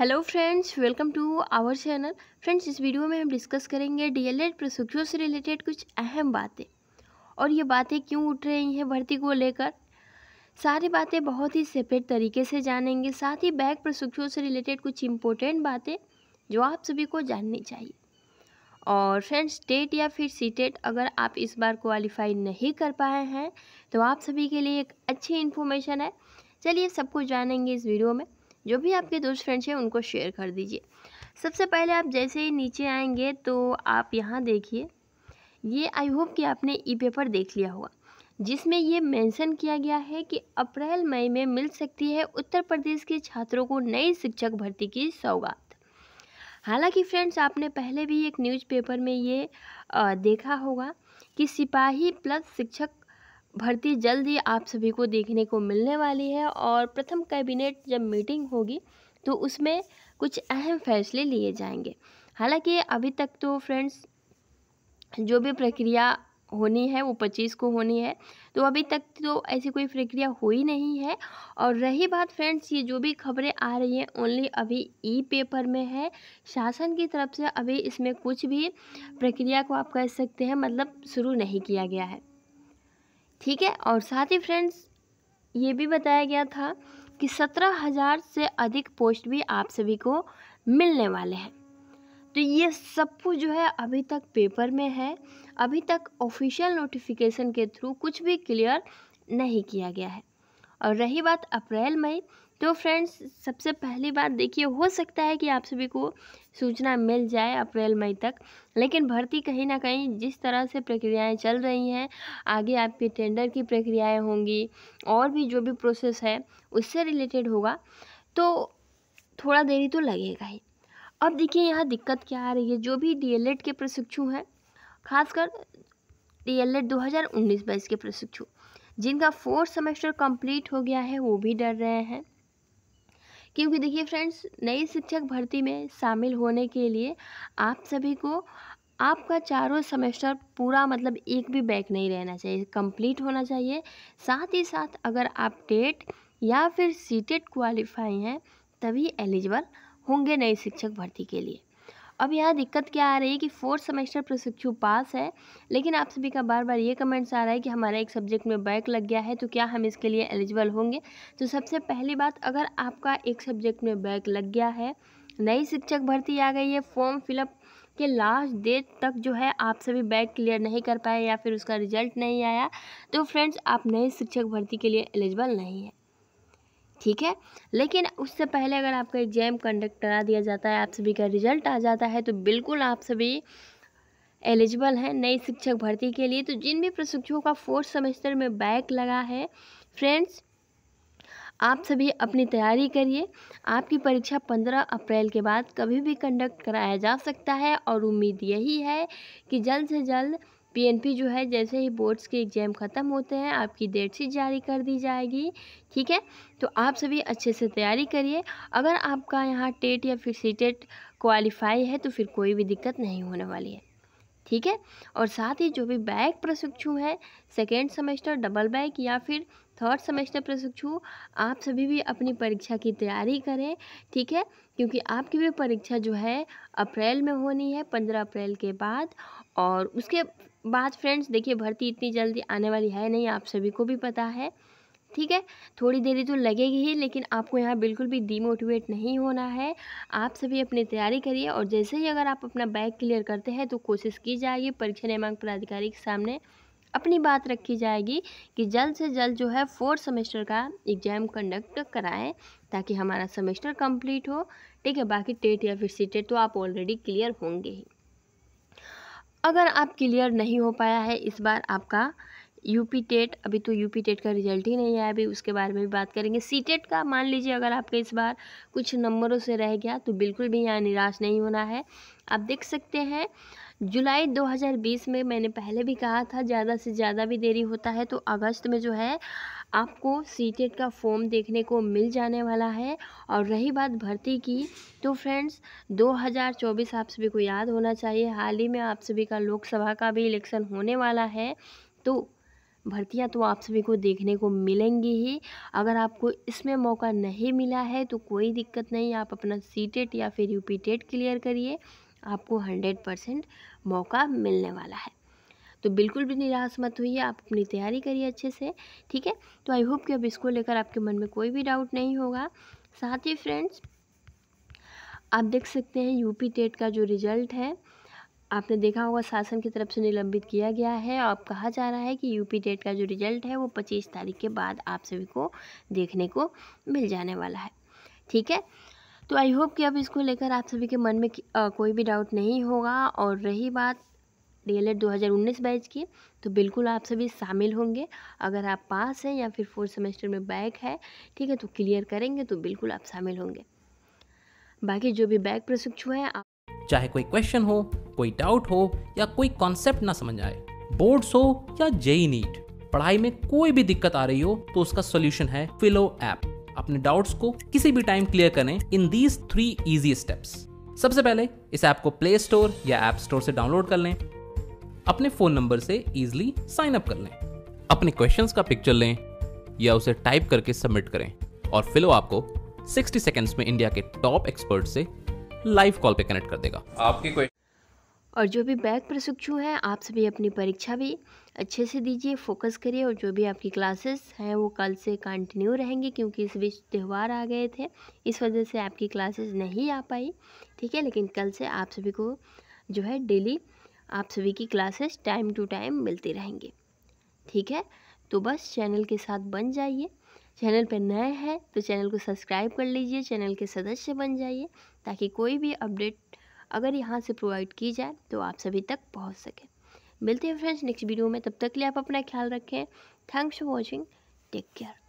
hello friends welcome to our channel friends इस video में हम डिस्कस करेंगे डीएलएड एल से रिलेटेड कुछ अहम बातें और ये बातें क्यों उठ रही हैं भर्ती को लेकर सारी बातें बहुत ही सेपरेट तरीके से जानेंगे साथ ही बैक प्रशिक्षुओं से रिलेटेड कुछ इम्पोर्टेंट बातें जो आप सभी को जाननी चाहिए और फ्रेंड्स टेट या फिर सी टेट अगर आप इस बार क्वालिफाई नहीं कर पाए हैं तो आप सभी के लिए एक अच्छी इन्फॉर्मेशन है चलिए सब कुछ जानेंगे इस वीडियो में जो भी आपके दोस्त फ्रेंड्स हैं उनको शेयर कर दीजिए सबसे पहले आप जैसे ही नीचे आएंगे तो आप यहाँ देखिए ये आई होप कि आपने ई पेपर देख लिया होगा जिसमें ये मेंशन किया गया है कि अप्रैल मई में मिल सकती है उत्तर प्रदेश के छात्रों को नई शिक्षक भर्ती की सौगात हालांकि फ्रेंड्स आपने पहले भी एक न्यूज़पेपर में ये देखा होगा कि सिपाही प्लस शिक्षक भर्ती जल्द ही आप सभी को देखने को मिलने वाली है और प्रथम कैबिनेट जब मीटिंग होगी तो उसमें कुछ अहम फैसले लिए जाएंगे हालांकि अभी तक तो फ्रेंड्स जो भी प्रक्रिया होनी है वो पच्चीस को होनी है तो अभी तक तो ऐसी कोई प्रक्रिया हुई नहीं है और रही बात फ्रेंड्स ये जो भी खबरें आ रही हैं ओनली अभी ई पेपर में है शासन की तरफ से अभी इसमें कुछ भी प्रक्रिया को आप कह सकते हैं मतलब शुरू नहीं किया गया है ठीक है और साथ ही फ्रेंड्स ये भी बताया गया था कि सत्रह हज़ार से अधिक पोस्ट भी आप सभी को मिलने वाले हैं तो ये सब कुछ जो है अभी तक पेपर में है अभी तक ऑफिशियल नोटिफिकेशन के थ्रू कुछ भी क्लियर नहीं किया गया है और रही बात अप्रैल मई तो फ्रेंड्स सबसे पहली बात देखिए हो सकता है कि आप सभी को सूचना मिल जाए अप्रैल मई तक लेकिन भर्ती कहीं ना कहीं जिस तरह से प्रक्रियाएं चल रही हैं आगे आपके टेंडर की प्रक्रियाएं होंगी और भी जो भी प्रोसेस है उससे रिलेटेड होगा तो थोड़ा देरी तो लगेगा ही अब देखिए यहाँ दिक्कत क्या आ रही है जो भी डी के प्रशिक्षु हैं खासकर डीएलएड 2019-22 के प्रशिक्षु जिनका फोर्थ सेमेस्टर कंप्लीट हो गया है वो भी डर रहे हैं क्योंकि देखिए फ्रेंड्स नई शिक्षक भर्ती में शामिल होने के लिए आप सभी को आपका चारों सेमेस्टर पूरा मतलब एक भी बैक नहीं रहना चाहिए कंप्लीट होना चाहिए साथ ही साथ अगर आप टेट या फिर सीटेट क्वालिफाई हैं तभी एलिजिबल होंगे नई शिक्षक भर्ती के लिए अब यहाँ दिक्कत क्या आ रही है कि फोर्थ सेमेस्टर प्रशिक्षु पास है लेकिन आप सभी का बार बार ये कमेंट्स आ रहा है कि हमारा एक सब्जेक्ट में बैक लग गया है तो क्या हम इसके लिए एलिजिबल होंगे तो सबसे पहली बात अगर आपका एक सब्जेक्ट में बैक लग गया है नई शिक्षक भर्ती आ गई है फॉर्म फिलअप के लास्ट डेट तक जो है आप सभी बैग क्लियर नहीं कर पाए या फिर उसका रिजल्ट नहीं आया तो फ्रेंड्स आप नए शिक्षक भर्ती के लिए एलिजिबल नहीं हैं ठीक है लेकिन उससे पहले अगर आपका एग्ज़ाम कंडक्ट करा दिया जाता है आप सभी का रिजल्ट आ जाता है तो बिल्कुल आप सभी एलिजिबल हैं नई शिक्षक भर्ती के लिए तो जिन भी प्रशिक्षकों का फोर्थ सेमेस्टर में बैक लगा है फ्रेंड्स आप सभी अपनी तैयारी करिए आपकी परीक्षा 15 अप्रैल के बाद कभी भी कंडक्ट कराया जा सकता है और उम्मीद यही है कि जल्द से जल्द पीएनपी जो है जैसे ही बोर्ड्स के एग्ज़ाम ख़त्म होते हैं आपकी डेट शीट जारी कर दी जाएगी ठीक है तो आप सभी अच्छे से तैयारी करिए अगर आपका यहाँ टेट या फिर सी टेट क्वालिफाई है तो फिर कोई भी दिक्कत नहीं होने वाली है ठीक है और साथ ही जो भी बैक प्रशिक्षु हैं सेकेंड सेमेस्टर डबल बैक या फिर थर्ड सेमेस्टर प्रशिक्षु आप सभी भी अपनी परीक्षा की तैयारी करें ठीक है क्योंकि आपकी भी परीक्षा जो है अप्रैल में होनी है पंद्रह अप्रैल के बाद और उसके बाद फ्रेंड्स देखिए भर्ती इतनी जल्दी आने वाली है नहीं आप सभी को भी पता है ठीक है थोड़ी देरी तो लगेगी ही लेकिन आपको यहाँ बिल्कुल भी डीमोटिवेट नहीं होना है आप सभी अपनी तैयारी करिए और जैसे ही अगर आप अपना बैग क्लियर करते हैं तो कोशिश की जाइए परीक्षा नियमांक पदाधिकारी के सामने अपनी बात रखी जाएगी कि जल्द से जल्द जो है फोर्थ सेमेस्टर का एग्ज़ाम कंडक्ट कराएं ताकि हमारा सेमेस्टर कंप्लीट हो ठीक है बाकी टेट या फिर सी तो आप ऑलरेडी क्लियर होंगे ही अगर आप क्लियर नहीं हो पाया है इस बार आपका यूपी टेट अभी तो यूपी टेट का रिजल्ट ही नहीं आया अभी उसके बारे में भी बात करेंगे सी टेट का मान लीजिए अगर आपके इस बार कुछ नंबरों से रह गया तो बिल्कुल भी यहाँ निराश नहीं होना है आप देख सकते हैं जुलाई 2020 में मैंने पहले भी कहा था ज़्यादा से ज़्यादा भी देरी होता है तो अगस्त में जो है आपको सी टेट का फॉर्म देखने को मिल जाने वाला है और रही बात भर्ती की तो फ्रेंड्स 2024 आप सभी को याद होना चाहिए हाल ही में आप सभी का लोकसभा का भी इलेक्शन होने वाला है तो भर्तियां तो आप सभी को देखने को मिलेंगी ही अगर आपको इसमें मौका नहीं मिला है तो कोई दिक्कत नहीं आप अपना सी टेट e या फिर यू पी टेट क्लियर करिए आपको हंड्रेड परसेंट मौका मिलने वाला है तो बिल्कुल भी निराश मत होइए आप अपनी तैयारी करिए अच्छे से ठीक है तो आई होप कि अब इसको लेकर आपके मन में कोई भी डाउट नहीं होगा साथ ही फ्रेंड्स आप देख सकते हैं यूपी टेट e का जो रिज़ल्ट है आपने देखा होगा शासन की तरफ से निलंबित किया गया है और कहा जा रहा है कि यूपी डेट का जो रिजल्ट है वो 25 तारीख के बाद आप सभी को देखने को मिल जाने वाला है ठीक है तो आई होप कि अब इसको लेकर आप सभी के मन में कोई भी डाउट नहीं होगा और रही बात डी एल एड दो हज़ार उन्नीस बैच की तो बिल्कुल आप सभी शामिल होंगे अगर आप पास हैं या फिर फोर्थ सेमेस्टर में बैक है ठीक है तो क्लियर करेंगे तो बिल्कुल आप शामिल होंगे बाकी जो भी बैक प्रशिक्षु हैं चाहे कोई क्वेश्चन हो कोई डाउट हो या कोई कॉन्सेप्ट ना समझ आए बोर्ड्स हो या जेई नीट e e पढ़ाई में कोई भी दिक्कत आ रही हो तो उसका सोल्यूशन है फिलो ऐप अपने डाउट्स को किसी भी टाइम क्लियर करें in these three easy steps सबसे पहले इस ऐप को प्ले स्टोर या ऐप स्टोर से डाउनलोड कर लें अपने फोन नंबर से इजिली साइन अप कर लें अपने क्वेश्चंस का पिक्चर लें या उसे टाइप करके सबमिट करें और फिलो आपको 60 सेकेंड्स में इंडिया के टॉप एक्सपर्ट से लाइव कॉल पे कनेक्ट कर देगा आपकी कोई और जो भी बैक प्रशिक्षु हैं आप सभी अपनी परीक्षा भी अच्छे से दीजिए फोकस करिए और जो भी आपकी क्लासेस हैं वो कल से कंटिन्यू रहेंगी क्योंकि इस बीच त्यौहार आ गए थे इस वजह से आपकी क्लासेस नहीं आ पाई ठीक है लेकिन कल से आप सभी को जो है डेली आप सभी की क्लासेस टाइम टू टाइम मिलती रहेंगी ठीक है तो बस चैनल के साथ बन जाइए चैनल पर नए हैं तो चैनल को सब्सक्राइब कर लीजिए चैनल के सदस्य बन जाइए ताकि कोई भी अपडेट अगर यहाँ से प्रोवाइड की जाए तो आप सभी तक पहुँच सके मिलते हैं फ्रेंड्स नेक्स्ट वीडियो में तब तक के लिए आप अपना ख्याल रखें thanks for watching take care